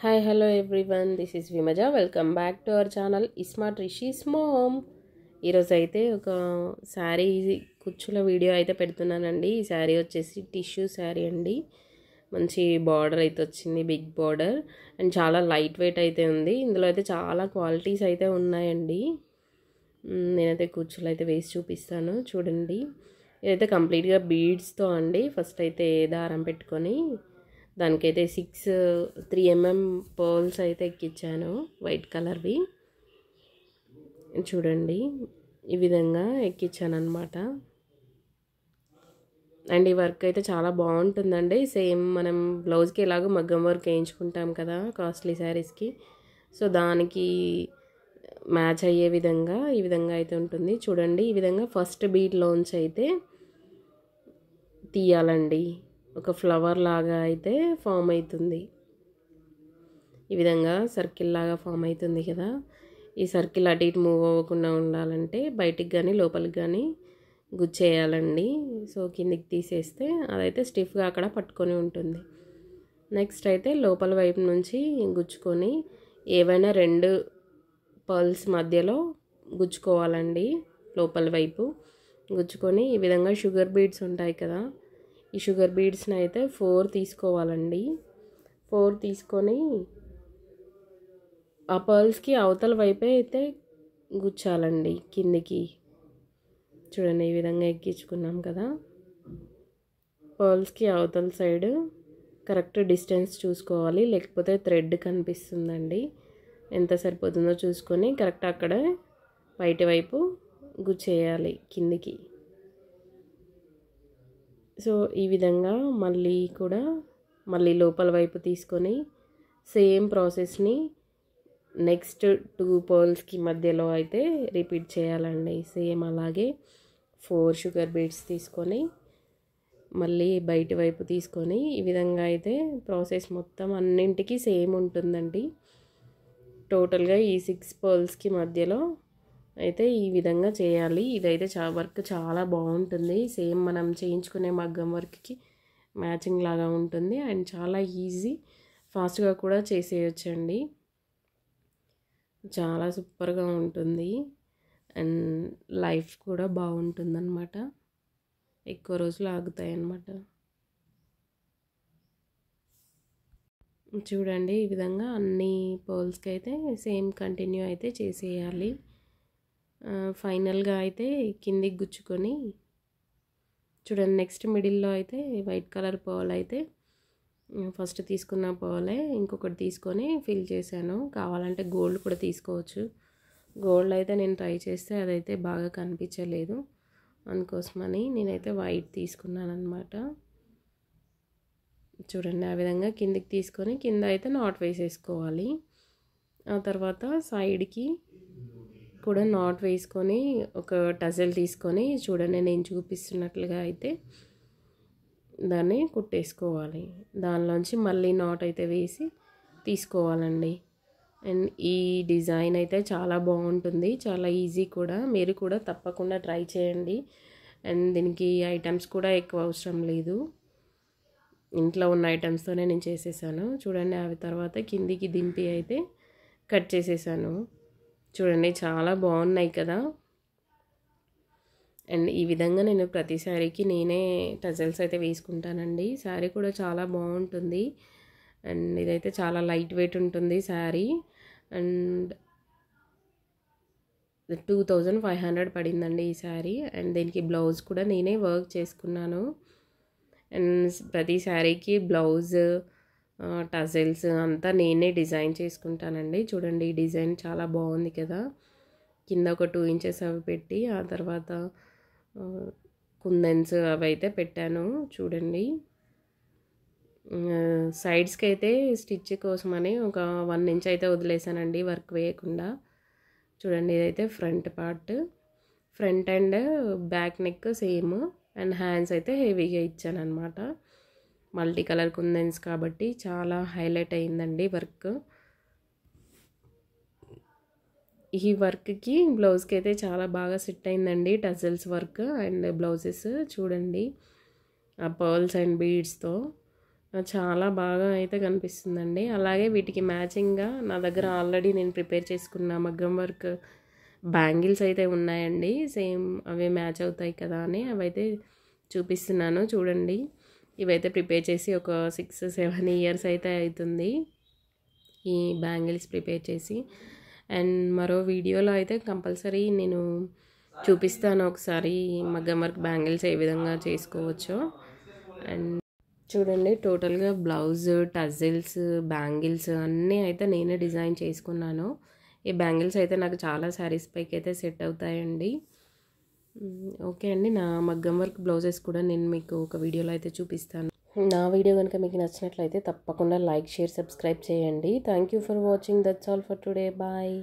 hi hello everyone this is విమజ welcome back to our channel ismart Rishi's mom ఈరోజు అయితే ఒక శారీ కుచ్చుల వీడియో అయితే పెడుతున్నానండి ఈ శారీ వచ్చేసి టిష్యూ శారీ అండి మంచి బార్డర్ అయితే వచ్చింది బిగ్ బార్డర్ అండ్ చాలా లైట్ వెయిట్ అయితే ఉంది ఇందులో అయితే చాలా క్వాలిటీస్ అయితే ఉన్నాయండి hmm, నేనైతే కుచ్చులు అయితే వేసి చూపిస్తాను చూడండి ఇదైతే కంప్లీట్గా బీడ్స్తో అండి ఫస్ట్ అయితే దారం పెట్టుకొని దానికైతే సిక్స్ త్రీ ఎంఎం పోల్స్ అయితే ఎక్కించాను వైట్ కలర్వి చూడండి ఈ విధంగా ఎక్కించాను అనమాట అండ్ ఈ వర్క్ అయితే చాలా బాగుంటుందండి సేమ్ మనం బ్లౌజ్కి ఎలాగో మగ్గం వర్క్ వేయించుకుంటాం కదా కాస్ట్లీ శారీస్కి సో దానికి మ్యాచ్ అయ్యే విధంగా ఈ విధంగా అయితే ఉంటుంది చూడండి ఈ విధంగా ఫస్ట్ బీట్లోంచి అయితే తీయాలండి ఒక ఫ్లవర్ లాగా అయితే ఫామ్ అవుతుంది ఈ విధంగా సర్కిల్ లాగా ఫామ్ అవుతుంది కదా ఈ సర్కిల్ అటు ఇటు మూవ్ అవ్వకుండా ఉండాలంటే బయటికి కానీ లోపలికి కానీ గుచ్చేయాలండి సో కిందికి తీసేస్తే అదైతే స్టిఫ్గా అక్కడ పట్టుకొని ఉంటుంది నెక్స్ట్ అయితే లోపల వైపు నుంచి గుచ్చుకొని ఏవైనా రెండు పర్ల్స్ మధ్యలో గుచ్చుకోవాలండి లోపల వైపు గుచ్చుకొని ఈ విధంగా షుగర్ బీడ్స్ ఉంటాయి కదా ఈ షుగర్ బీడ్స్ని అయితే ఫోర్ తీసుకోవాలండి ఫోర్ తీసుకొని ఆ పర్ల్స్కి అవతల వైపే అయితే గుచ్చాలండి కిందికి చూడండి ఈ విధంగా ఎక్కించుకున్నాం కదా పర్ల్స్కి అవతల సైడ్ కరెక్ట్ డిస్టెన్స్ చూసుకోవాలి లేకపోతే థ్రెడ్ కనిపిస్తుందండి ఎంత సరిపోతుందో చూసుకొని కరెక్ట్ అక్కడ బయట వైపు గుచ్చేయాలి కిందికి సో ఈ విధంగా మళ్ళీ కూడా మళ్ళీ లోపల వైపు తీసుకొని సేమ్ ప్రాసెస్ని నెక్స్ట్ టూ పర్ల్స్కి మధ్యలో అయితే రిపీట్ చేయాలండి సేమ్ అలాగే ఫోర్ షుగర్ బీట్స్ తీసుకొని మళ్ళీ బయట వైపు తీసుకొని ఈ విధంగా అయితే ప్రాసెస్ మొత్తం అన్నింటికి సేమ్ ఉంటుందండి టోటల్గా ఈ సిక్స్ పర్ల్స్కి మధ్యలో అయితే ఈ విధంగా చేయాలి ఇదైతే చా వర్క్ చాలా బాగుంటుంది సేమ్ మనం చేయించుకునే మగ్గం వర్క్కి మ్యాచింగ్ లాగా ఉంటుంది అండ్ చాలా ఈజీ ఫాస్ట్గా కూడా చేసేయచ్చండి చాలా సూపర్గా ఉంటుంది అండ్ లైఫ్ కూడా అనమాట ఎక్కువ రోజులు ఆగుతాయి అన్నమాట చూడండి ఈ విధంగా అన్ని పోల్స్కి అయితే సేమ్ కంటిన్యూ అయితే చేసేయాలి ఫైనల్గా అయితే కిందికి గుచ్చుకొని చూడండి నెక్స్ట్ మిడిల్లో అయితే వైట్ కలర్ పోవాలి అయితే ఫస్ట్ తీసుకున్న పోవాలే ఇంకొకటి తీసుకొని ఫిల్ చేశాను కావాలంటే గోల్డ్ కూడా తీసుకోవచ్చు గోల్డ్ అయితే నేను ట్రై చేస్తే అదైతే బాగా కనిపించలేదు అందుకోసమని నేనైతే వైట్ తీసుకున్నాను అనమాట చూడండి ఆ విధంగా కిందికి తీసుకొని కింద అయితే నాట్ వేసేసుకోవాలి ఆ తర్వాత సైడ్కి కూడా నాట్ వేసుకొని ఒక టజల్ తీసుకొని చూడండి నేను చూపిస్తున్నట్లుగా అయితే దాన్ని కుట్టేసుకోవాలి దానిలోంచి మళ్ళీ నాట్ అయితే వేసి తీసుకోవాలండి అండ్ ఈ డిజైన్ అయితే చాలా బాగుంటుంది చాలా ఈజీ కూడా మీరు కూడా తప్పకుండా ట్రై చేయండి అండ్ దీనికి ఐటమ్స్ కూడా ఎక్కువ అవసరం లేదు ఇంట్లో ఉన్న ఐటమ్స్తోనే నేను చేసేసాను చూడండి అవి తర్వాత కిందికి దింపి అయితే కట్ చేసేసాను చూడండి చాలా బాగున్నాయి కదా అండ్ ఈ విధంగా నేను ప్రతి శారీకి నేనే టజల్స్ అయితే వేసుకుంటానండి శారీ కూడా చాలా బాగుంటుంది అండ్ ఇదైతే చాలా లైట్ వెయిట్ ఉంటుంది sari and two thousand five hundred పడిందండి ఈ శారీ అండ్ దీనికి బ్లౌజ్ కూడా నేనే వర్క్ చేసుకున్నాను అండ్ ప్రతి శారీకి బ్లౌజ్ టజిల్స్ అంతా నేనే డిజైన్ చేసుకుంటానండి చూడండి ఈ డిజైన్ చాలా బాగుంది కదా కింద ఒక టూ ఇంచెస్ అవి పెట్టి ఆ తర్వాత కుందన్స్ అవి అయితే పెట్టాను చూడండి సైడ్స్కి అయితే స్టిచ్ కోసమని ఒక వన్ ఇంచ్ అయితే వదిలేసానండి వర్క్ వేయకుండా చూడండి ఇదైతే front part front and back neck same and hands అయితే హెవీగా ఇచ్చాను అనమాట మల్టీ కలర్ కుందన్స్ కాబట్టి చాలా హైలైట్ అయిందండి వర్క్ ఈ వర్క్కి బ్లౌజ్కి అయితే చాలా బాగా సెట్ అయిందండి టజల్స్ వర్క్ అండ్ బ్లౌజెస్ చూడండి ఆ పర్ల్స్ అండ్ బీడ్స్తో చాలా బాగా అయితే కనిపిస్తుందండి అలాగే వీటికి మ్యాచింగ్గా నా దగ్గర ఆల్రెడీ నేను ప్రిపేర్ చేసుకున్న మగ్గం వర్క్ బ్యాంగిల్స్ అయితే ఉన్నాయండి సేమ్ అవి మ్యాచ్ అవుతాయి కదా అని అవైతే చూపిస్తున్నాను చూడండి ఇవైతే ప్రిపేర్ చేసి ఒక సిక్స్ సెవెన్ ఇయర్స్ అయితే అవుతుంది ఈ బ్యాంగిల్స్ ప్రిపేర్ చేసి అండ్ మరో వీడియోలో అయితే కంపల్సరీ నేను చూపిస్తాను ఒకసారి మగ్గం వర్క్ బ్యాంగిల్స్ ఏ విధంగా చేసుకోవచ్చో అండ్ చూడండి టోటల్గా బ్లౌజ్ టజిల్స్ బ్యాంగిల్స్ అన్నీ అయితే నేనే డిజైన్ చేసుకున్నాను ఈ బ్యాంగిల్స్ అయితే నాకు చాలా శారీస్ పైకి అయితే సెట్ అవుతాయండి ఓకే అండి నా మగ్గం వర్క్ బ్లౌజెస్ కూడా నేను మీకు ఒక వీడియోలో అయితే చూపిస్తాను నా వీడియో కనుక మీకు నచ్చినట్లయితే తప్పకుండా లైక్ షేర్ సబ్స్క్రైబ్ చేయండి thank you for watching that's all for today bye